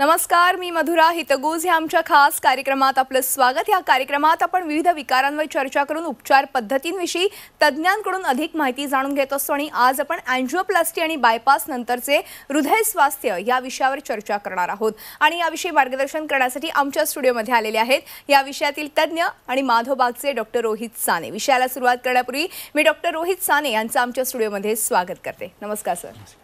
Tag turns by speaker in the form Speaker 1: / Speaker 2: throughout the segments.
Speaker 1: नमस्कार मी मधुरा हितगुज हे आमच्या खास कार्यक्रमात आपलं स्वागत या कार्यक्रमात आपण विविध विकारांवर चर्चा करून उपचार पद्धतींविषयी तज्ज्ञांकडून अधिक माहिती जाणून घेत असतो आणि आज आपण अँजिओप्लास्टी आणि बायपास नंतरचे हृदय स्वास्थ्य या विषयावर चर्चा करणार आहोत आणि याविषयी मार्गदर्शन करण्यासाठी आमच्या स्टुडिओमध्ये आलेले आहेत या विषयातील तज्ज्ञ आणि माधोबागचे डॉक्टर रोहित साने विषयाला सुरुवात करण्यापूर्वी मी डॉक्टर रोहित साने यांचं आमच्या स्टुडिओमध्ये स्वागत करते नमस्कार सर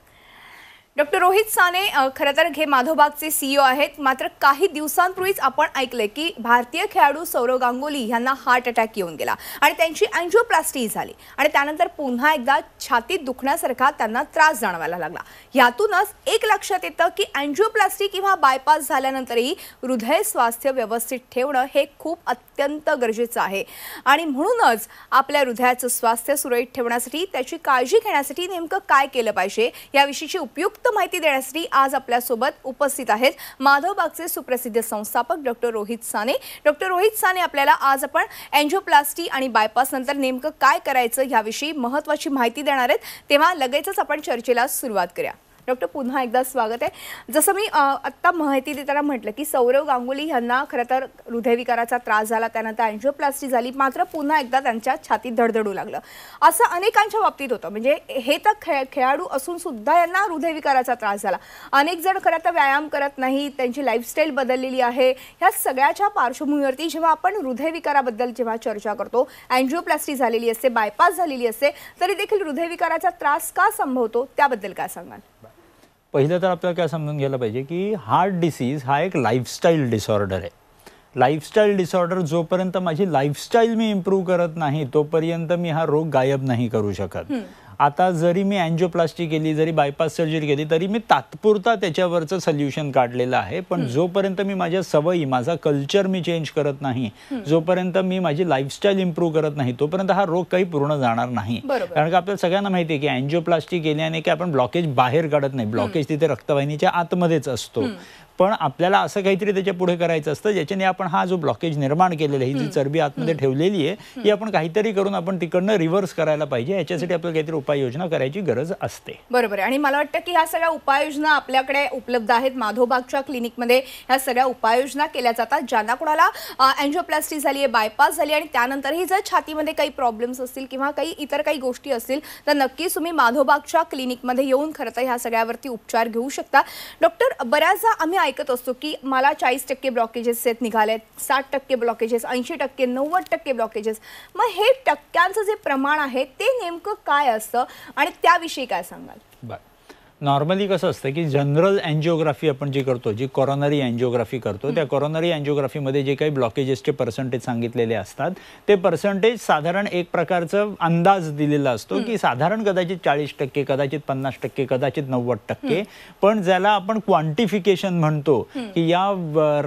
Speaker 1: डॉक्टर रोहित साने खरं तर हे माधोबागचे सीईओ e आहेत मात्र काही दिवसांपूर्वीच आपण ऐकले की भारतीय खेळाडू सौरव गांगुली यांना हार्ट अटॅक येऊन गेला आणि त्यांची अँजिओप्लास्टी झाली आणि त्यानंतर पुन्हा एकदा छातीत दुखण्यासारखा त्यांना त्रास जाणवायला लागला यातूनच एक लक्षात येतं की अँजिओप्लास्टी किंवा बायपास झाल्यानंतरही हृदय स्वास्थ्य व्यवस्थित ठेवणं हे खूप अत्यंत गरजेचं आहे आणि म्हणूनच आपल्या हृदयाचं स्वास्थ्य सुरळीत ठेवण्यासाठी त्याची काळजी घेण्यासाठी नेमकं काय केलं पाहिजे याविषयीची उपयुक्त उपयुक्त माहिती देण्यासाठी आज आपल्यासोबत उपस्थित आहेत माधवबागचे सुप्रसिद्ध संस्थापक डॉक्टर रोहित साने डॉक्टर रोहित साने आपल्याला आज आपण एन्जिओप्लास्टी आणि बायपास नंतर नेमकं काय करायचं याविषयी महत्वाची माहिती देणार आहेत तेव्हा लगेचच आपण चर्चेला सुरुवात करूया डॉक्टर पुन्हा एकदा स्वागत आहे जसं मी आत्ता माहिती देताना म्हटलं की सौरव गांगुली यांना खरं तर हृदयविकाराचा त्रास झाला त्यानंतर अँजिओप्लास्टी झाली मात्र पुन्हा एकदा त्यांच्या छातीत धडधडू लागलं असं अनेकांच्या बाबतीत होतं म्हणजे हे तर खेळ खेळाडू असून सुद्धा यांना हृदयविकाराचा त्रास झाला अनेक जण खरं तर व्यायाम करत नाही त्यांची लाईफस्टाईल बदललेली आहे ह्या सगळ्याच्या पार्श्वभूमीवरती जेव्हा आपण हृदयविकाराबद्दल जेव्हा चर्चा करतो अँजिओप्लास्टी झालेली असते बायपास झालेली असते तरी देखील हृदयविकाराचा त्रास का संभवतो त्याबद्दल काय सांगाल
Speaker 2: पहिलं तर आपल्याला काय समजून घ्यायला पाहिजे की हार्ट डिसीज हा एक लाईफस्टाईल डिसऑर्डर आहे लाईफस्टाईल डिसऑर्डर जोपर्यंत माझी लाईफस्टाईल मी इम्प्रूव्ह करत नाही तोपर्यंत मी हा रोग गायब नाही करू शकत आता जरी मी अँजिओप्लास्टी केली जरी बायपास सर्जरी केली तरी मी तात्पुरता त्याच्यावरचं सल्युशन काढलेलं आहे पण जोपर्यंत मी माझ्या सवयी माझा कल्चर मी चेंज करत नाही जोपर्यंत मी माझी लाईफस्टाईल इम्प्रूव्ह करत नाही तोपर्यंत हा रोग काही पूर्ण जाणार नाही कारण की आपल्याला सगळ्यांना माहिती आहे की अँजिओप्लास्टी केल्याने की आपण ब्लॉकेज बाहेर काढत नाही ब्लॉकेज तिथे रक्तवाहिनीच्या आतमध्येच असतो पण आपल्याला असं काहीतरी त्याच्या पुढे करायचं असतं ज्याच्याने आपण हा जो ब्लॉकेज निर्माण केलेला आहे जी चरबी आतमध्ये ठेवलेली आहे ही आपण काहीतरी करून आपण तिकडनं रिव्हर्स करायला पाहिजे याच्यासाठी आपल्याला काहीतरी उपाययोजना करायची गरज असते
Speaker 1: बरोबर आणि मला वाटतं की ह्या सगळ्या उपाययोजना आपल्याकडे उपलब्ध आहेत माधोबागच्या क्लिनिकमध्ये ह्या सगळ्या उपाययोजना केल्या जातात ज्यांना कोणाला अँजिओप्लास्टी झाली आहे बायपास झाली आणि त्यानंतरही जर छातीमध्ये काही प्रॉब्लेम्स असतील किंवा काही इतर काही गोष्टी असतील तर नक्कीच तुम्ही माधोबागच्या क्लिनिकमध्ये येऊन खरं तर ह्या सगळ्यावरती उपचार घेऊ शकता डॉक्टर बऱ्याचदा आम्ही ऐकत असतो की मला चाळीस टक्के ब्लॉकेजेस आहेत निघालेत साठ टक्के ब्लॉकेजेस ऐंशी टक्के नव्वद टक्के ब्लॉकेजेस मग हे टक्क्यांचं जे प्रमाण आहे ते नेमकं काय असतं आणि त्याविषयी काय सांगाल
Speaker 2: नॉर्मली कसं असतं की जनरल अँजिओग्राफी आपण जी करतो जी कॉरोनरी अँजिओग्राफी करतो त्या कॉरोनरी अँजिओग्राफीमध्ये जे काही ब्लॉकेजेसचे पर्सेंटेज सांगितलेले असतात ते पर्सेंटेज साधारण एक प्रकारचं अंदाज दिलेला असतो की साधारण कदाचित चाळीस टक्के कदाचित पन्नास टक्के कदाचित नव्वद टक्के पण ज्याला आपण क्वांटिफिकेशन म्हणतो की या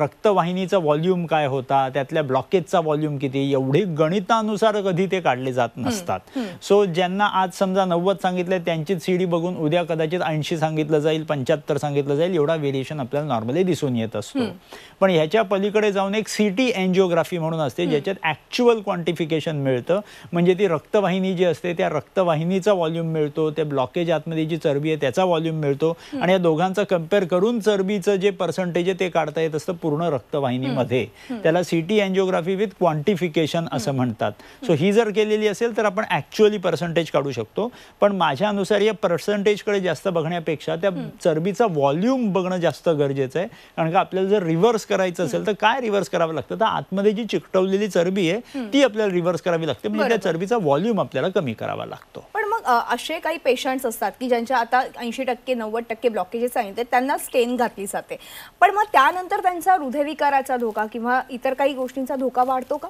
Speaker 2: रक्तवाहिनीचा व्हॉल्यूम काय होता त्यातल्या ब्लॉकेजचा व्हॉल्यूम किती एवढी गणितानुसार कधी ते काढले जात नसतात सो ज्यांना आज समजा नव्वद सांगितले त्यांची सीडी बघून उद्या कदाचित ऐंशी सांगितलं जाईल पंच्याहत्तर सांगितलं जाईल एवढा व्हेरिएशन आपल्याला नॉर्मली दिसून येत असतो पण ह्याच्या पलीकडे जाऊन एक सिटी एन्जिओग्राफी म्हणून असते ज्याच्यात ऍक्च्युअल क्वांटिफिकेशन मिळतं म्हणजे ती रक्तवाहिनी जी असते त्या रक्तवाहिनीचा व्हॉल्यूम मिळतो त्या ब्लॉकेज आतमध्ये जी चरबी आहे त्याचा व्हॉल्यूम मिळतो आणि या दोघांचा कम्पेअर करून चरबीचं जे पर्सेंटेज आहे ते काढता येत असतं पूर्ण रक्तवाहिनीमध्ये त्याला सिटी एन्जिओग्राफी विथ क्वांटिफिकेशन असं म्हणतात सो ही जर केलेली असेल तर आपण ऍक्च्युअली पर्सेंटेज काढू शकतो पण माझ्यानुसार या पर्सेंटेजकडे जास्त बघ बघण्यापेक्षा त्या चरबीचा व्हॉल्यूम बघणं जास्त गरजेचं आहे कारण का आपल्याला जर रिव्हर्स करायचं असेल तर काय रिव्हर्स करावं लागतं तर आतमध्ये जी चिकटवलेली चरबी आहे ती आपल्याला रिव्हर्स करावी लागते म्हणजे त्या चरबीचा व्हॉल्यूम आपल्याला कमी करावा लागतो
Speaker 1: पण मग असे काही पेशंट्स असतात की ज्यांच्या आता ऐंशी टक्के नव्वद टक्के ब्लॉकेजेस आहेत त्यांना स्टेन घातली जाते पण मग त्यानंतर त्यांचा हृदयविकाराचा धोका किंवा इतर काही गोष्टींचा धोका वाढतो का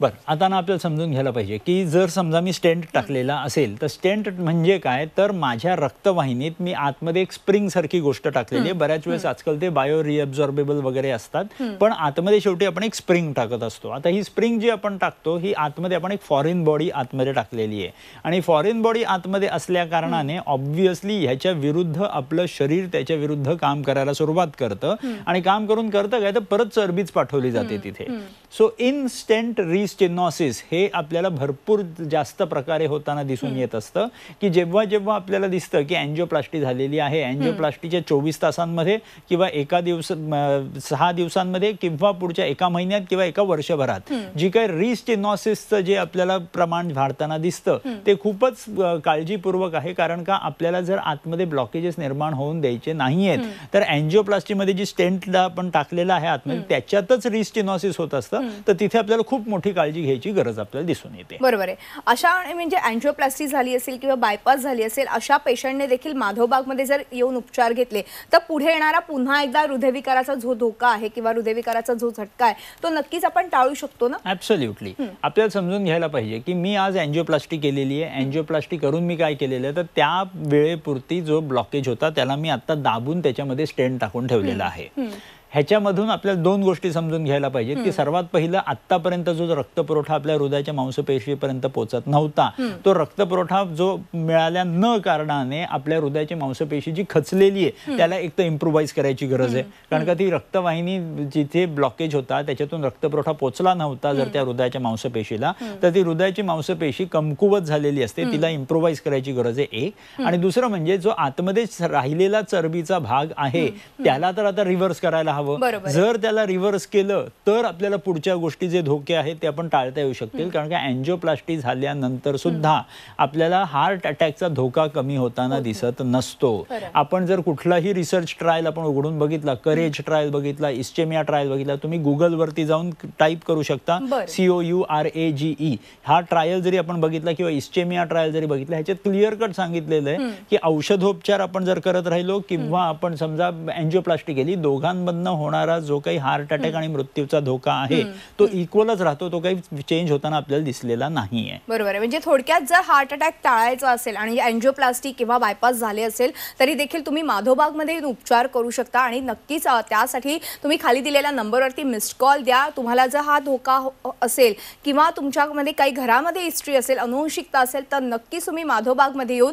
Speaker 2: बर आता ना आपल्याला समजून घ्यायला पाहिजे की जर समजा मी स्टेंट टाकलेला असेल तर स्टेंट म्हणजे काय तर माझ्या रक्तवाहिनीत मी आतमध्ये एक स्प्रिंग सारखी गोष्ट टाकलेली आहे बऱ्याच वेळेस आजकाल ते बायो रिअब्झॉर्बेबल वगैरे असतात पण आतमध्ये शेवटी आपण एक स्प्रिंग टाकत असतो आता ही स्प्रिंग जी आपण टाकतो ही आतमध्ये आपण एक फॉरेन बॉडी आतमध्ये टाकलेली आहे आणि फॉरेन बॉडी आतमध्ये असल्या कारणाने ऑब्व्हियसली ह्याच्या विरुद्ध आपलं शरीर त्याच्या विरुद्ध काम करायला सुरुवात करतं आणि काम करून करतं काय तर परत चरबीच पाठवली जाते तिथे सो इन स्टेंट रि सिस्टेनॉसिस हे आपल्याला भरपूर जास्त प्रकारे होताना दिसून येत असतं की जेव्हा जेव्हा आपल्याला दिसतं की अँजिओप्लास्टी झालेली आहे अँजिओप्लास्टीच्या चोवीस तासांमध्ये किंवा एका दिवस सहा दिवसांमध्ये किंवा पुढच्या एका महिन्यात किंवा एका वर्षभरात जी काही रिस्टेनॉसिसचं जे आपल्याला प्रमाण वाढताना दिसतं ते खूपच काळजीपूर्वक आहे कारण का आपल्याला जर आतमध्ये ब्लॉकेजेस निर्माण होऊन द्यायचे नाही तर अँजिओप्लास्टीमध्ये जी स्टेंट आपण टाकलेला आहे आतमध्ये त्याच्यातच रिस्टेनॉसिस होत असतं तर तिथे आपल्याला खूप मोठी काळजी घ्यायची गरज आपल्याला दिसून येते
Speaker 1: बरोबर आहे अशा म्हणजे अँजिओप्लास्टी झाली असेल किंवा बायपास झाली असेल अशा पेशंटने देखील मध्ये जर येऊन उपचार घेतले तर पुढे येणारा पुन्हा एकदा हृदयविकाराचा जो धोका आहे किंवा हृदयविकाराचा जो झटका आहे तो नक्कीच आपण टाळू शकतो ना
Speaker 2: ऍब्सोल्युटली आपल्याला समजून घ्यायला पाहिजे की मी आज अँजिओप्लास्टी केलेली आहे अँजिओप्लास्टी करून मी काय केलेलं तर त्या वेळेपुरती जो ब्लॉकेज होता त्याला मी आता दाबून त्याच्यामध्ये स्टेंड टाकून ठेवलेला आहे ह्याच्यामधून आपल्याला दोन गोष्टी समजून घ्यायला पाहिजेत की सर्वात पहिलं आत्तापर्यंत जो पुरवठा आपल्या हृदयाच्या मांसपेशीपर्यंत पोहोचत नव्हता तो रक्तपुरवठा जो मिळाल्या न कारणाने आपल्या हृदयाची मांसपेशी जी खचलेली आहे त्याला एक तर इम्प्रोव्हाइज करायची गरज आहे कारण का ती रक्तवाहिनी जिथे ब्लॉकेज होता त्याच्यातून रक्तपुरवठा पोचला नव्हता जर त्या हृदयाच्या मांसपेशीला तर ती हृदयाची मांसपेशी कमकुवत झालेली असते तिला इम्प्रोव्हाइज करायची गरज आहे एक आणि दुसरं म्हणजे जो आतमध्ये राहिलेला चरबीचा भाग आहे त्याला तर आता रिव्हर्स करायला राहावं जर त्याला रिव्हर्स केलं तर आपल्याला पुढच्या गोष्टी जे धोके आहेत ते आपण टाळता येऊ शकतील कारण की अँजिओप्लास्टी झाल्यानंतर सुद्धा आपल्याला हार्ट अटॅकचा धोका कमी होताना दिसत नसतो आपण जर कुठलाही रिसर्च ट्रायल आपण उघडून बघितला करेज ट्रायल बघितला इस्टेमिया ट्रायल बघितला तुम्ही गुगलवरती जाऊन टाईप करू शकता C O U R A G E हा ट्रायल जरी आपण बघितला किंवा इस्टेमिया ट्रायल जरी बघितला ह्याच्यात क्लिअर कट सांगितलेलं आहे की औषधोपचार आपण जर करत राहिलो किंवा आपण समजा अँजिओप्लास्टी केली दोघांमधनं होणारा जो काही हार्ट अटॅक आणि मृत्यूचा धोका आहे तो इक्वलच राहतो तो काही चेंज होताना आपल्याला दिसलेला नाही आहे
Speaker 1: बरोबर आहे म्हणजे थोडक्यात जर हार्ट अटॅक टाळायचा असेल आणि अँजिओप्लास्टिक किंवा बायपास झाले असेल तरी देखील तुम्ही माधोबागमध्ये उपचार करू शकता आणि नक्कीच त्यासाठी तुम्ही खाली दिलेल्या नंबरवरती मिस्ड कॉल द्या तुम्हाला जर हा धोका हो, असेल किंवा तुमच्यामध्ये काही घरामध्ये हिस्ट्री असेल अनुवंशिकता असेल तर नक्कीच तुम्ही माधोबागमध्ये येऊन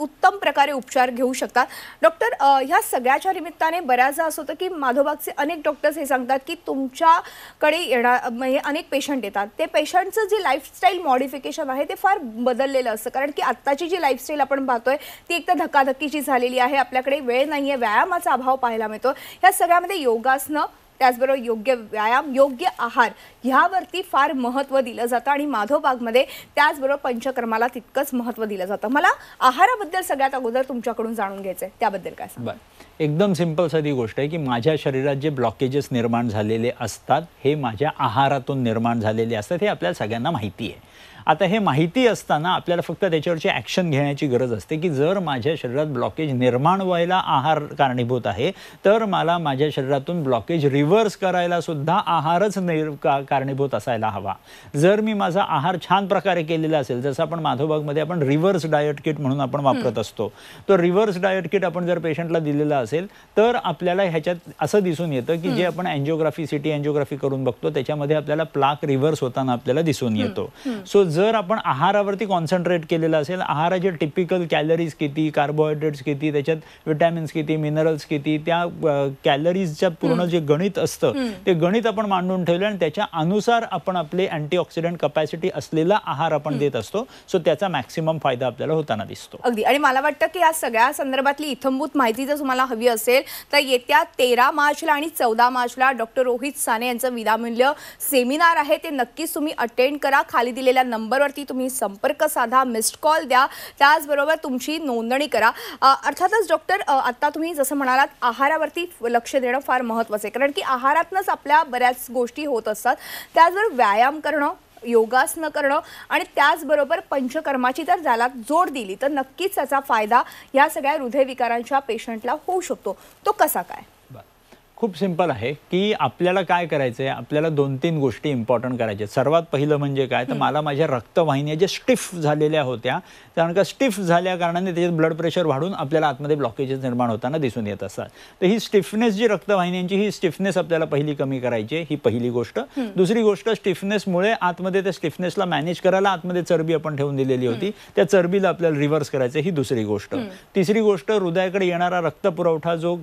Speaker 1: उत्तम प्रकारे उपचार घेऊ शकता डॉक्टर ह्या सगळ्याच्या निमित्ताने बऱ्याचदा असं होतं की माधोबाग विभागचे अनेक डॉक्टर्स हे सांगतात की तुमच्याकडे येणार म्हणजे अनेक पेशंट येतात ते पेशंटचं जे लाईफस्टाईल मॉडिफिकेशन आहे ते फार बदललेलं असतं कारण की आत्ताची जी लाईफस्टाईल आपण पाहतोय ती एकतर धकाधकीची झालेली आहे आपल्याकडे वेळ नाही आहे व्यायामाचा अभाव पाहायला मिळतो ह्या सगळ्यामध्ये योगासनं त्याचबरोबर योग्य व्यायाम योग्य आहार ह्यावरती फार महत्त्व दिलं जातं आणि माधवबागमध्ये त्याचबरोबर पंचक्रमाला तितकंच महत्त्व दिलं जातं मला आहाराबद्दल सगळ्यात अगोदर तुमच्याकडून जाणून घ्यायचं आहे त्याबद्दल काय बरं
Speaker 2: एकदम सिंपल साधी गोष्ट आहे की माझ्या शरीरात जे ब्लॉकेजेस निर्माण झालेले असतात हे माझ्या आहारातून निर्माण झालेले असतात हे आपल्याला सगळ्यांना माहिती आहे आता हे माहिती असताना आपल्याला फक्त त्याच्यावरची ॲक्शन घेण्याची गरज असते की जर माझ्या शरीरात ब्लॉकेज निर्माण व्हायला आहार कारणीभूत आहे तर मला माझ्या शरीरातून ब्लॉकेज रिव्हर्स करायला सुद्धा आहारच निर् का कारणीभूत असायला हवा जर मी माझा आहार छान प्रकारे केलेला असेल जसं आपण माधोबागमध्ये आपण रिव्हर्स डायट किट म्हणून आपण वापरत असतो तो रिव्हर्स डायट किट आपण जर पेशंटला दिलेला असेल तर आपल्याला ह्याच्यात असं दिसून येतं की जे आपण अँजिओग्राफी सिटी अँजिओग्राफी करून बघतो त्याच्यामध्ये आपल्याला प्लाक रिव्हर्स होताना आपल्याला दिसून येतो सो जर आपण आहारावरती कॉन्सन्ट्रेट केलेलं असेल आहाराचे टिपिकल कॅलरीज किती कार्बोहायड्रेट्स किती त्याच्यात विटॅमिन्स किती मिनरल्स किती त्या कॅलरीजच्या पूर्ण जे गणित असतं ते गणित आपण मांडून ठेवलं आणि त्याच्या अनुसार आपण आपले अँटीऑक्सिडंट कपॅसिटी असलेला आहार आपण देत असतो सो त्याचा मॅक्सिमम फायदा आपल्याला होताना दिसतो
Speaker 1: अगदी आणि मला वाटतं की या सगळ्या संदर्भातली इथंभूत माहिती जर तुम्हाला हवी असेल तर येत्या तेरा मार्चला आणि चौदा मार्चला डॉक्टर रोहित साने यांचं विनामूल्य सेमिनार आहे ते नक्कीच तुम्ही अटेंड करा खाली दिलेल्या नंबर नंबरवरती तुम्ही संपर्क साधा मिस्ड कॉल द्या त्याचबरोबर तुमची नोंदणी करा अर्थातच डॉक्टर आत्ता तुम्ही जसं म्हणालात आहारावरती लक्ष देणं फार महत्त्वाचं आहे कारण की आहारातनंच आपल्या बऱ्याच गोष्टी होत असतात त्याचबरोबर व्यायाम करणं योगासनं करणं आणि त्याचबरोबर पंचकर्माची जर ज्याला जोड दिली तर नक्कीच त्याचा फायदा या सगळ्या हृदयविकारांच्या पेशंटला होऊ शकतो तो कसा काय
Speaker 2: खूप सिंपल आहे की आपल्याला काय करायचं आहे आपल्याला दोन तीन गोष्टी इम्पॉर्टंट करायच्या सर्वात पहिलं म्हणजे काय तर मला माझ्या रक्तवाहिन्या ज्या स्टिफ झालेल्या होत्या कारण का स्टिफ झाल्या कारणाने त्याच्यात ब्लड प्रेशर वाढून आपल्याला आतमध्ये ब्लॉकेजेस निर्माण होताना दिसून येत असतात तर ही स्टिफनेस जी रक्तवाहिन्यांची ही स्टिफनेस आपल्याला पहिली कमी करायची ही पहिली गोष्ट दुसरी गोष्ट स्टिफनेसमुळे आतमध्ये त्या स्टिफनेसला मॅनेज करायला आतमध्ये चरबी आपण ठेवून दिलेली होती त्या चरबीला आपल्याला रिव्हर्स करायचं ही दुसरी गोष्ट तिसरी गोष्ट हृदयाकडे येणारा रक्तपुरवठा जो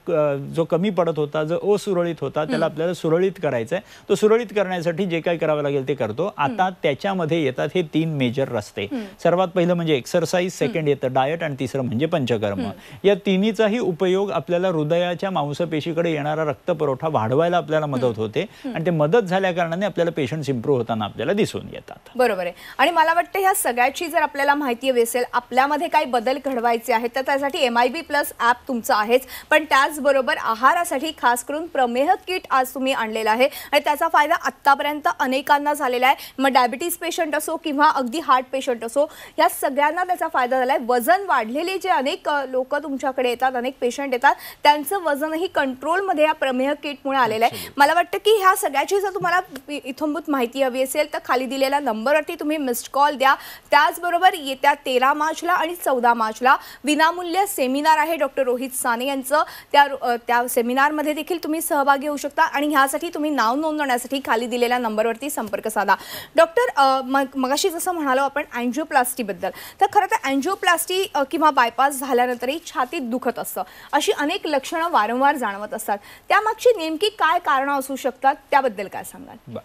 Speaker 2: जो कमी पडत होता जो असुरळीत होता त्याला आपल्याला सुरळीत करायचं आहे तो सुरळीत करण्यासाठी जे काय करावं लागेल ते करतो आता त्याच्यामध्ये येतात हे तीन मेजर रस्ते सर्वात पहिलं म्हणजे एक्सरसाइज सेकंड येतं डायट आणि तिसरं म्हणजे पंचकर्म या तिन्हीचाही उपयोग आपल्याला हृदयाच्या मांसपेशीकडे येणारा रक्त वाढवायला आपल्याला मदत होते आणि ते मदत झाल्या कारणाने आपल्याला पेशंट इम्प्रूव्ह होताना आपल्याला दिसून येतात
Speaker 1: बरोबर आहे आणि मला वाटतं ह्या सगळ्याची जर आपल्याला माहिती हवी असेल आपल्यामध्ये काही बदल घडवायचे आहेत तर त्यासाठी M I B plus app तुमचं आहेच पण त्याचबरोबर आहारासाठी खास वापरून प्रमेह किट आज तुम्ही आणलेलं आहे आणि त्याचा फायदा आत्तापर्यंत अनेकांना झालेला आहे मग डायबिटीज पेशंट असो किंवा अगदी हार्ट पेशंट असो या सगळ्यांना त्याचा फायदा झाला आहे वजन वाढलेले जे अनेक लोक तुमच्याकडे येतात अनेक पेशंट येतात त्यांचं वजनही कंट्रोलमध्ये या प्रमेह किटमुळे आलेलं आहे मला वाटतं की ह्या सगळ्याची जर तुम्हाला इथंभूत माहिती हवी असेल तर खाली दिलेल्या नंबरवरती तुम्ही मिस्ड कॉल द्या त्याचबरोबर येत्या तेरा मार्चला आणि चौदा मार्चला विनामूल्य सेमिनार आहे डॉक्टर रोहित साने यांचं त्या त्या सेमिनारमध्ये देखील तुम्ही सहभागी होऊ शकता आणि ह्यासाठी तुम्ही नाव नोंदवण्यासाठी खाली दिलेल्या नंबरवरती संपर्क साधा डॉक्टर मगाशी जसं म्हणालो आपण अँजिओप्लास्टीबद्दल तर खरं तर अँजिओप्लास्टी किंवा बायपास झाल्यानंतरही छातीत दुखत असतं अशी अनेक लक्षणं वारंवार जाणवत असतात त्यामागची नेमकी काय कारणं असू शकतात त्याबद्दल काय सांगाल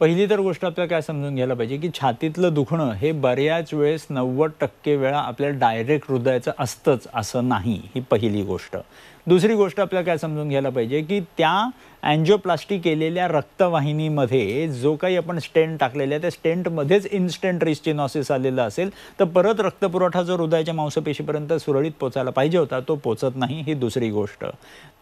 Speaker 2: पहिली तर गोष्ट आपल्याला काय समजून घ्यायला पाहिजे की छातीतलं दुखणं हे बऱ्याच वेळेस नव्वद टक्के वेळा आपल्याला डायरेक्ट हृदयाचं असतंच असं नाही ही पहिली गोष्ट दुसरी गोष्ट आपल्याला काय समजून घ्यायला पाहिजे की त्या अँजिओप्लास्टी केलेल्या रक्तवाहिनीमध्ये जो काही आपण स्टेंट टाकलेला आहे त्या स्टेंटमध्येच इन्स्टंट रिस्टिनॉसिस आलेलं असेल तर परत रक्तपुरवठा जो हृदयाच्या मांसपेशीपर्यंत सुरळीत पोचायला पाहिजे होता तो पोचत नाही ही दुसरी गोष्ट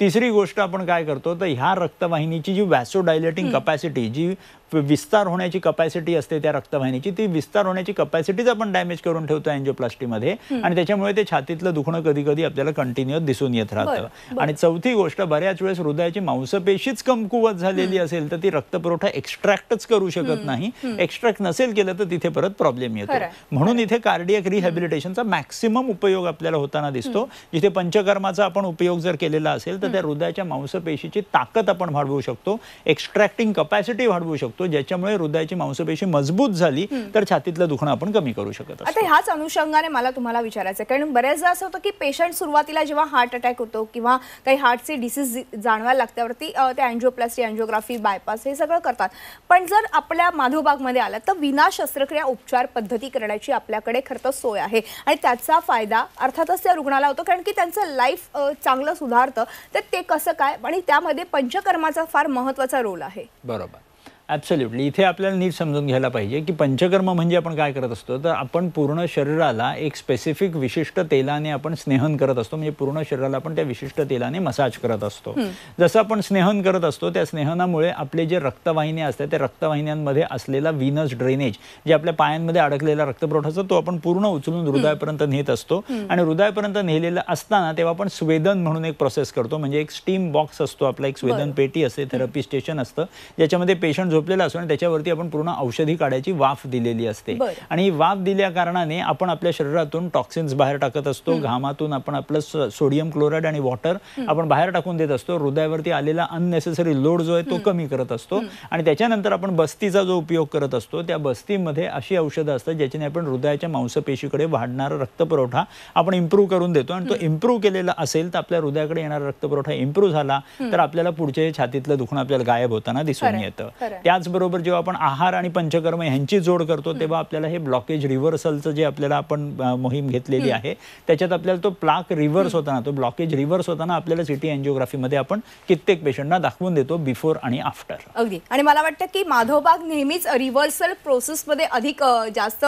Speaker 2: तिसरी गोष्ट आपण काय करतो तर ह्या रक्तवाहिनीची जी वॅसोडायलेटिंग कपॅसिटी जी विस्तार होण्याची कपॅसिटी असते त्या रक्तवाहिनीची ती विस्तार होण्याची कपॅसिटीच आपण डॅमेज करून ठेवतो अँजिओप्लास्टीमध्ये आणि त्याच्यामुळे ते छातीतलं दुखणं कधी कधी आपल्याला कंटिन्युअस दिसून येत राहतं आणि चौथी गोष्ट बऱ्याच वेळेस हृदयाची मांसपेशी थोडीच कमकुवत झालेली असेल तर ती रक्तपुरवठा एक्स्ट्रॅक्टच करू शकत नाही एक्स्ट्रॅक्ट नसेल केलं तर तिथे परत प्रॉब्लेम येतो म्हणून इथे कार्डियक रिहॅबिलिटेशनचा मॅक्सिमम उपयोग आपल्याला होताना दिसतो जिथे पंचकर्माचा आपण उपयोग जर केलेला असेल तर त्या हृदयाच्या मांसपेशीची ताकद आपण वाढवू शकतो एक्स्ट्रॅक्टिंग कपॅसिटी वाढवू शकतो ज्याच्यामुळे हृदयाची मांसपेशी मजबूत झाली तर छातीतलं दुखणं आपण कमी करू शकत आता
Speaker 1: ह्याच अनुषंगाने मला तुम्हाला विचारायचं कारण बऱ्याचदा असं होतं की पेशंट सुरुवातीला जेव्हा हार्ट अटॅक होतो किंवा काही हार्टचे डिसीज जाणवायला लागत्यावरती अँजिओप्लास्टी अँजिओग्राफी बायपास हे सगळं करतात पण जर आपल्या माधोबागमध्ये आला तर विना शस्त्रक्रिया उपचार पद्धती करण्याची आपल्याकडे खरं तर सोय आहे आणि त्याचा फायदा अर्थातच त्या रुग्णाला होतो कारण की त्यांचं लाईफ चांगलं सुधारतं तर ते कसं काय आणि त्यामध्ये पंचकर्माचा फार महत्वाचा रोल आहे
Speaker 2: बरोबर ॲब्सल्युटली इथे आपल्याला नीट समजून घ्यायला पाहिजे की पंचकर्म म्हणजे आपण काय करत असतो तर आपण पूर्ण शरीराला एक स्पेसिफिक विशिष्ट तेलाने आपण स्नेहन करत असतो म्हणजे पूर्ण शरीराला आपण त्या विशिष्ट तेलाने मसाज करत असतो जसं आपण स्नेहन करत असतो त्या स्नेहनामुळे आपले जे रक्तवाहिन्या असतात त्या रक्तवाहिन्यांमध्ये असलेला विनस ड्रेनेज जे आपल्या पायांमध्ये अडकलेला रक्तपुरवठा तो आपण पूर्ण उचलून हृदयापर्यंत नेत असतो आणि हृदयापर्यंत नेलेला असताना तेव्हा आपण स्वेदन म्हणून एक प्रोसेस करतो म्हणजे एक स्टीम बॉक्स असतो आपला एक स्वेदन पेटी असते थेरपी स्टेशन असतं ज्याच्यामध्ये पेशंट झोपलेला असतो आणि त्याच्यावरती आपण पूर्ण औषधी काढायची वाफ दिलेली असते आणि वाफ दिल्या कारणाने आपण आपल्या शरीरातून टॉक्सिन्स बाहेर टाकत असतो घामातून आपण आपलं सोडियम क्लोराईड आणि वॉटर आपण बाहेर टाकून देत असतो हृदयावरती आलेला अननेसेसरी लोड जो आहे तो कमी करत असतो आणि त्याच्यानंतर आपण बस्तीचा जो उपयोग करत असतो त्या बस्तीमध्ये अशी औषधं असतात ज्याच्याने आपण हृदयाच्या मांसपेशीकडे वाढणारा रक्तपुरवठा आपण इम्प्रूव्ह करून देतो आणि तो इम्प्रूव्ह केलेला असेल तर आपल्या हृदयाकडे येणारा रक्तपुरवठा इम्प्रूव्ह झाला तर आपल्याला पुढच्या छातीतलं दुखणं आपल्याला गायब होताना दिसून येतं त्याचबरोबर जेव्हा आपण आहार आणि पंचकर्म ह्यांची जोड करतो तेव्हा आपल्याला हे ब्लॉकेज रिव्हर्सलचं जे आपल्याला आपण मोहीम घेतलेली आहे त्याच्यात आपल्याला तो प्लाक रिव्हर्स होताना तो ब्लॉकेज रिव्हर्स होताना आपल्याला सिटी एन्जिओग्राफीमध्ये आपण कित्येक पेशंटना दाखवून देतो बिफोर आणि आफ्टर
Speaker 1: अगदी आणि मला वाटतं की माधवबाग नेहमीच रिव्हर्सल प्रोसेसमध्ये अधिक जास्त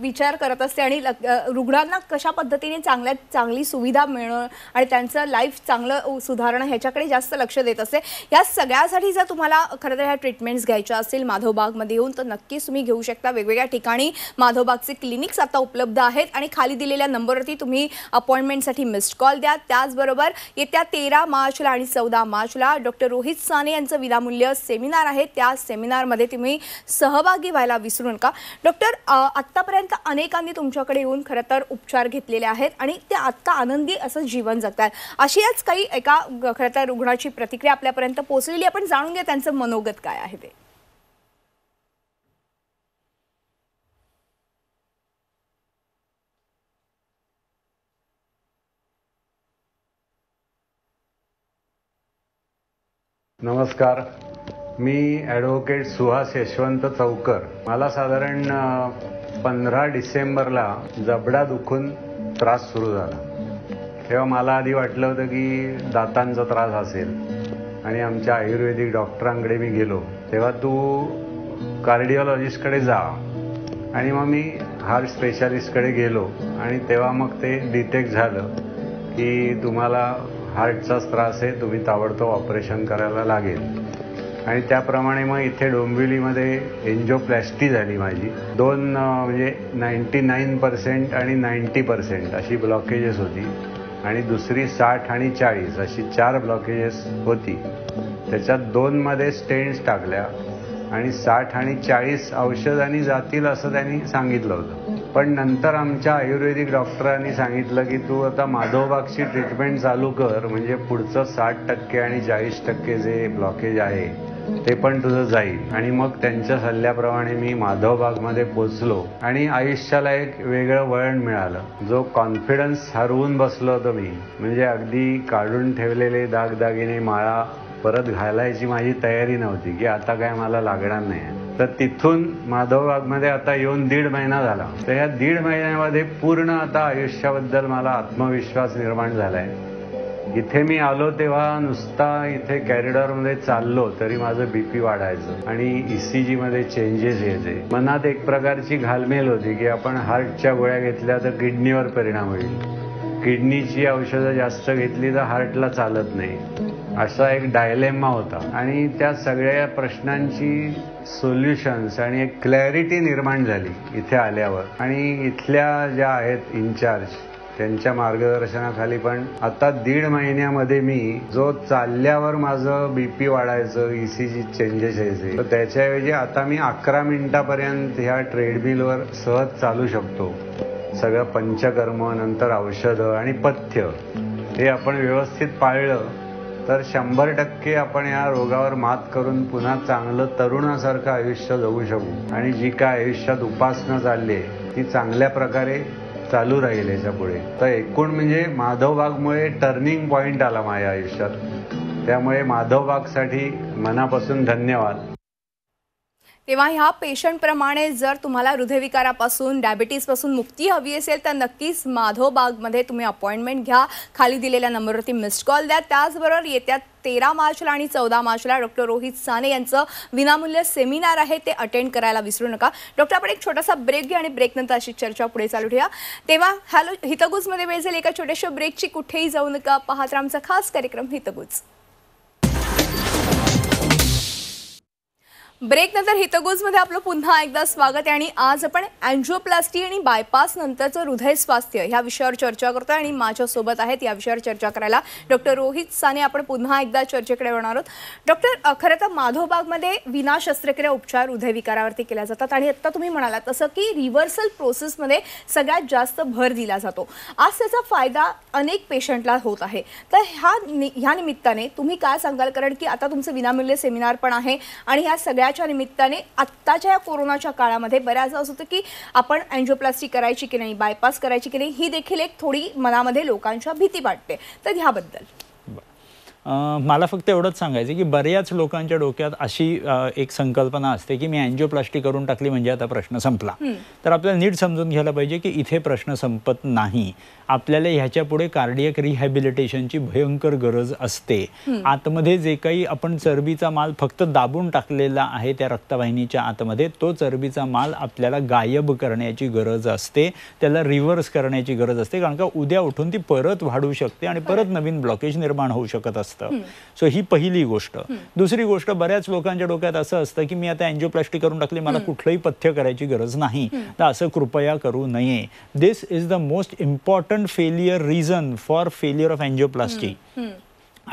Speaker 1: विचार करत असते आणि रुग्णांना कशा पद्धतीने चांगल्या चांगली सुविधा मिळणं आणि त्यांचं लाईफ चांगलं सुधारणं ह्याच्याकडे जास्त लक्ष देत असते या सगळ्यासाठी जर तुम्हाला खरं तर ह्या ट्रीटमेंट घ्यायच्या असेल माधवबागमध्ये येऊन तर नक्कीच तुम्ही घेऊ शकता वेगवेगळ्या ठिकाणी माधवबागचे क्लिनिक्स आता उपलब्ध आहेत आणि खाली दिलेल्या नंबरवरती तुम्ही अपॉइंटमेंटसाठी मिस्ड कॉल द्या त्याचबरोबर येत्या तेरा मार्चला आणि चौदा मार्चला डॉक्टर रोहित साने यांचं विनामूल्य सेमिनार आहे त्या सेमिनारमध्ये तुम्ही सहभागी व्हायला विसरू नका डॉक्टर आत्तापर्यंत अनेकांनी तुमच्याकडे येऊन खरं तर उपचार घेतलेले आहेत आणि ते आत्ता आनंदी असं जीवन जगतात अशी याच काही एका खरं तर रुग्णाची प्रतिक्रिया आपल्यापर्यंत पोहोचलेली आपण जाणून घ्या त्यांचं मनोगत काय आहे ते
Speaker 3: नमस्कार मी ॲडव्होकेट सुहास यशवंत चौकर मला साधारण पंधरा डिसेंबरला जबडा दुखून त्रास सुरू झाला तेव्हा मला आधी वाटलं होतं की दातांचा त्रास असेल आणि आमच्या आयुर्वेदिक डॉक्टरांकडे मी गेलो तेव्हा तू कार्डिओलॉजिस्टकडे जा आणि मग मी हार्ट स्पेशालिस्टकडे गेलो आणि तेव्हा मग ते डिटेक्ट झालं की तुम्हाला हार्टचाच त्रास आहे तुम्ही ताबडतोब ऑपरेशन करायला लागेल आणि त्याप्रमाणे मग इथे डोंबिवलीमध्ये एन्जिओप्लॅस्टी झाली माझी दोन म्हणजे नाईन्टी नाईन पर्सेंट आणि नाईन्टी पर्सेंट अशी ब्लॉकेजेस होती आणि दुसरी साठ आणि चाळीस अशी चार ब्लॉकेजेस होती त्याच्यात दोनमध्ये स्टेंट्स टाकल्या आणि साठ आणि चाळीस औषधांनी जातील असं त्यांनी सांगितलं होतं पण नंतर आमच्या आयुर्वेदिक डॉक्टरांनी सांगितलं की तू आता माधवबागची ट्रीटमेंट चालू कर म्हणजे पुढचं साठ टक्के आणि चाळीस टक्के जे ब्लॉकेज आहे ते पण तुझं जाईल आणि मग त्यांच्या सल्ल्याप्रमाणे मी माधवबागमध्ये पोचलो आणि आयुष्याला एक वेगळं वळण मिळालं जो कॉन्फिडन्स हरवून बसलो होतो मी म्हणजे अगदी काढून ठेवलेले दागदागिने माळा परत घालायची माझी तयारी नव्हती की आता काय मला लागणार नाही तर तिथून माधवबागमध्ये आता येऊन दीड महिना झाला तर या दीड महिन्यामध्ये पूर्ण आता आयुष्याबद्दल मला आत्मविश्वास निर्माण झालाय इथे मी आलो तेव्हा नुसता इथे मध्ये चाललो तरी माझं बीपी वाढायचं आणि ईसीजी मध्ये चेंजेस यायचे मनात एक प्रकारची घालमेल होती की आपण हार्टच्या गोळ्या घेतल्या तर किडनीवर परिणाम होईल किडनीची औषधं जास्त घेतली तर हार्टला चालत नाही असा एक डायलेमा होता आणि त्या सगळ्या प्रश्नांची सोल्युशन्स आणि एक क्लॅरिटी निर्माण झाली इथे आल्यावर आणि इथल्या ज्या आहेत इन्चार्ज त्यांच्या मार्गदर्शनाखाली पण आता दीड महिन्यामध्ये मी जो चालल्यावर माझं बीपी वाढायचं ईसीजी e चेंजेस यायचे तर त्याच्याऐवजी आता मी अकरा मिनिटापर्यंत ह्या ट्रेडमिलवर सहज चालू शकतो सगळं पंचकर्म नंतर औषधं आणि पथ्य हे आपण व्यवस्थित पाळलं तर शंभर टक्के आपण या रोगावर मात करून पुन्हा चांगलं तरुणासारखं आयुष्य जगू शकू आणि जी काय आयुष्यात उपासना चालली आहे ती चांगल्या प्रकारे चालू राहील याच्यापुढे तर एकूण म्हणजे माधवबागमुळे टर्निंग पॉईंट आला माझ्या आयुष्यात त्यामुळे माधवबागसाठी मनापासून धन्यवाद
Speaker 1: तेव्हा ह्या पेशंटप्रमाणे जर तुम्हाला हृदयविकारापासून डायबिटीजपासून मुक्ती हवी असेल तर नक्कीच माधोबागमध्ये तुम्ही अपॉइंटमेंट घ्या खाली दिलेल्या नंबरवरती मिस्ड कॉल द्या त्याचबरोबर येत्या तेरा मार्चला आणि चौदा मार्चला डॉक्टर रोहित साने यांचं विनामूल्य सेमिनार आहे ते अटेंड करायला विसरू नका डॉक्टर आपण एक छोटासा ब्रेक घ्या आणि ब्रेकनंतर अशी चर्चा पुढे चालू ठेवा तेव्हा हॅलो हितगुजमध्ये वेळ झाली एका छोट्याशा ब्रेकची कुठेही जाऊ नका पाहत आमचा खास कार्यक्रम हितगुज ब्रेक नंतर हितगुजमध्ये आपलं पुन्हा एकदा स्वागत आहे आणि आज आपण अँजिओप्लास्टी आणि बायपास नंतरचं हृदय स्वास्थ्य ह्या विषयावर चर्चा करतो आणि माझ्यासोबत आहेत या विषयावर चर्चा करायला डॉक्टर रोहित साने आपण पुन्हा एकदा चर्चेकडे होणार आहोत डॉक्टर खरं तर माधवबागमध्ये विना शस्त्रक्रिया उपचार हृदयविकारावरती केल्या जातात आणि आत्ता तुम्ही म्हणाला तसं की रिव्हर्सल प्रोसेसमध्ये सगळ्यात जास्त भर दिला जातो आज त्याचा फायदा अनेक पेशंटला होत आहे तर ह्या ह्या निमित्ताने तुम्ही काय सांगाल कारण की आता तुमचं विनामूल्य सेमिनार पण आहे आणि ह्या सगळ्या सगळ्याच्या निमित्ताने आत्ताच्या या कोरोनाच्या काळामध्ये बऱ्याच असं होतं की आपण अँजिओप्लास्टी करायची की नाही बायपास करायची की नाही ही देखील एक थोडी मनामध्ये लोकांच्या भीती वाटते तर ह्याबद्दल
Speaker 2: मला फक्त एवढंच सांगायचं की बऱ्याच लोकांच्या डोक्यात अशी एक संकल्पना असते की मी अँजिओप्लास्टी करून टाकली म्हणजे आता प्रश्न संपला तर आपल्याला नीट समजून घ्यायला पाहिजे की इथे प्रश्न संपत नाही आपल्याला ह्याच्या पुढे कार्डियक रिहॅबिलिटेशनची भयंकर गरज असते आतमध्ये जे काही आपण चरबीचा माल फक्त दाबून टाकलेला आहे त्या रक्तवाहिनीच्या आतमध्ये तो चरबीचा माल आपल्याला गायब करण्याची गरज असते त्याला रिव्हर्स करण्याची गरज असते कारण का उद्या उठून ती परत वाढू शकते आणि परत नवीन ब्लॉकेज निर्माण होऊ शकत असते असतं सो ही पहिली गोष्ट दुसरी गोष्ट बऱ्याच लोकांच्या डोक्यात असं असतं की मी आता अँजिओप्लास्टी करून टाकली मला कुठलंही पथ्य करायची गरज नाही तर असं कृपया करू नये this is the most important failure reason for failure of angioplasty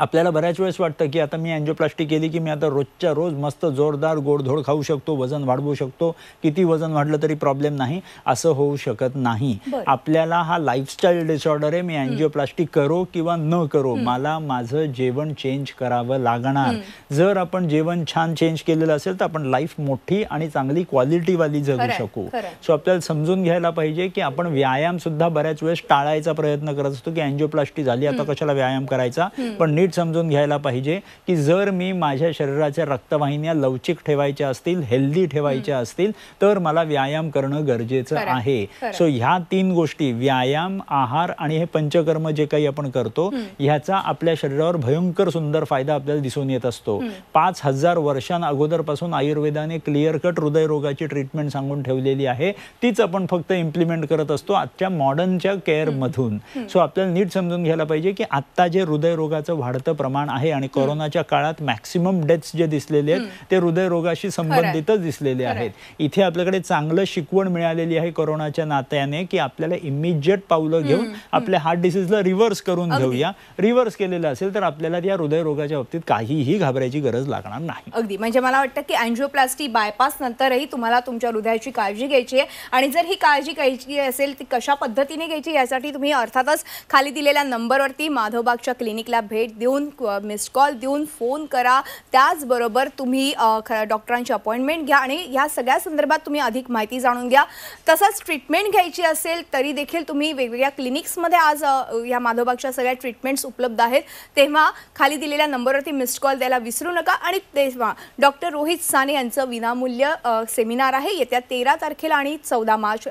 Speaker 2: आपल्याला बऱ्याच वेळेस वाटतं की आता मी अँजिओप्लास्टी केली की मी आता रोजच्या रोज मस्त जोरदार गोडधोड खाऊ शकतो वजन वाढवू शकतो किती वजन वाढलं तरी प्रॉब्लेम नाही असं होऊ शकत नाही आपल्याला हा लाईफस्टाईल डिसऑर्डर आहे मी अँजिओप्लास्टी करो किंवा न करो मला माझं जेवण चेंज करावं लागणार जर आपण जेवण छान चेंज केलेलं असेल तर आपण लाईफ मोठी आणि चांगली क्वालिटीवाली जगू शकू सो आपल्याला समजून घ्यायला पाहिजे की आपण व्यायाम सुद्धा बऱ्याच वेळेस टाळायचा प्रयत्न करत असतो की अँजिओप्लास्टी झाली आता कशाला व्यायाम करायचा पण नीट समजून घ्यायला पाहिजे की जर मी माझ्या शरीराच्या रक्तवाहिन्या लवचिक ठेवायच्या असतील हेल्दी ठेवायच्या असतील तर मला व्यायाम करणं गरजेचं आहे सो ह्या तीन गोष्टी व्यायाम आहार आणि हे पंचकर्म जे काही आपण करतो ह्याचा आपल्या शरीरावर भयंकर सुंदर फायदा आपल्याला दिसून येत असतो पाच हजार वर्षां अगोदरपासून आयुर्वेदाने क्लिअर कट हृदयरोगाची ट्रीटमेंट सांगून ठेवलेली आहे तीच आपण फक्त इम्प्लिमेंट करत असतो आजच्या मॉडर्नच्या केअरमधून सो आपल्याला नीट समजून घ्यायला पाहिजे की आत्ता जे हृदयरोगाचं वाढ वाढतं प्रमाण आहे आणि कोरोनाच्या काळात मॅक्सिमम डेथ्स जे दिसलेले आहेत ते हृदयरोगाशी संबंधितच दिसलेले आहेत इथे आपल्याकडे चांगलं शिकवण मिळालेली आहे कोरोनाच्या नात्याने की आपल्याला इमिजिएट पावलं घेऊन आपल्या हार्ट डिसीजला रिव्हर्स करून घेऊया रिव्हर्स केलेलं असेल तर आपल्याला या हृदयरोगाच्या बाबतीत काहीही घाबरायची गरज लागणार नाही
Speaker 1: अगदी म्हणजे मला वाटतं की अँजिओप्लास्टी बायपास नंतरही तुम्हाला तुमच्या हृदयाची काळजी घ्यायची आहे आणि जर ही काळजी घ्यायची असेल ती कशा पद्धतीने घ्यायची यासाठी तुम्ही अर्थातच खाली दिलेल्या नंबरवरती माधवबागच्या क्लिनिकला भेट देऊ देऊन मिस्ड कॉल देऊन फोन करा त्याचबरोबर तुम्ही ख डॉक्टरांची अपॉइंटमेंट घ्या आणि ह्या सगळ्या संदर्भात तुम्ही अधिक माहिती जाणून घ्या तसंच ट्रीटमेंट घ्यायची असेल तरी देखील तुम्ही वेगवेगळ्या क्लिनिक्समध्ये आज ह्या माधवबागच्या सगळ्या ट्रीटमेंट्स उपलब्ध आहेत तेव्हा खाली दिलेल्या नंबरवरती मिस्ड कॉल द्यायला विसरू नका आणि तेव्हा डॉक्टर रोहित साने यांचं विनामूल्य सेमिनार आहे येत्या तेरा तारखेला आणि चौदा मार्च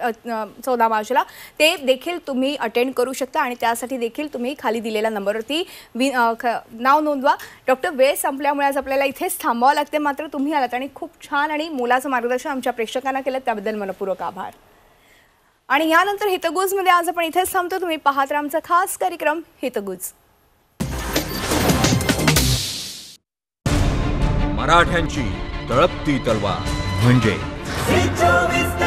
Speaker 1: चौदा मार्चला ते देखील तुम्ही अटेंड करू शकता आणि त्यासाठी देखील तुम्ही खाली दिलेल्या नंबरवरती वि नाव नोंदवा डॉक्टर वेळ संपल्यामुळे आज आपल्याला इथेच थांबावं लागते मात्र तुम्ही आलात आणि खूप छान आणि मोलाचं मार्गदर्शन आमच्या प्रेक्षकांना केलं त्याबद्दल मनपूर्वक आभार आणि यानंतर हितगुजमध्ये आज आपण इथेच थांबतो तुम्ही पाहत राहा आमचा खास कार्यक्रम हितगुज
Speaker 3: मराठ्यांची तळपती तलवार
Speaker 2: म्हणजे